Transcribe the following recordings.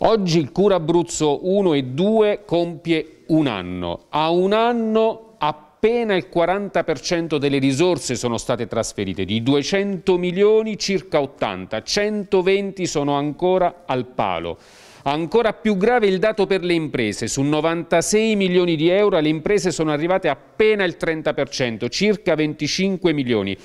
Oggi il Cura Abruzzo 1 e 2 compie un anno. A un anno appena il 40% delle risorse sono state trasferite. Di 200 milioni circa 80, 120 sono ancora al palo. Ancora più grave il dato per le imprese. Su 96 milioni di euro le imprese sono arrivate appena il 30%, circa 25 milioni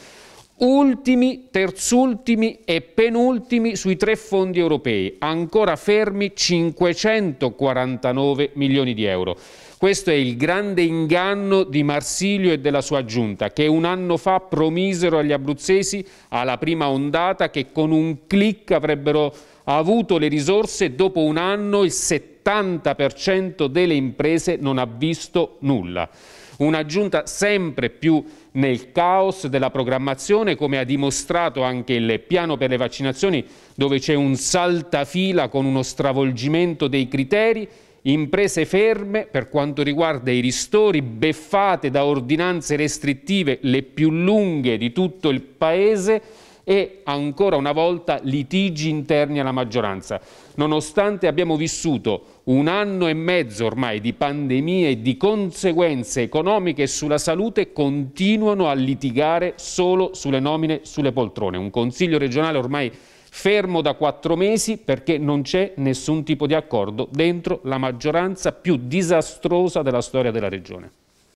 ultimi, terzultimi e penultimi sui tre fondi europei, ancora fermi 549 milioni di euro. Questo è il grande inganno di Marsilio e della sua giunta, che un anno fa promisero agli abruzzesi alla prima ondata che con un clic avrebbero avuto le risorse dopo un anno il 70%. 70% delle imprese non ha visto nulla. Una giunta sempre più nel caos della programmazione, come ha dimostrato anche il piano per le vaccinazioni, dove c'è un saltafila con uno stravolgimento dei criteri imprese ferme per quanto riguarda i ristori, beffate da ordinanze restrittive le più lunghe di tutto il Paese, e ancora una volta litigi interni alla maggioranza. Nonostante abbiamo vissuto un anno e mezzo ormai di pandemie e di conseguenze economiche sulla salute continuano a litigare solo sulle nomine sulle poltrone. Un Consiglio regionale ormai fermo da quattro mesi perché non c'è nessun tipo di accordo dentro la maggioranza più disastrosa della storia della Regione.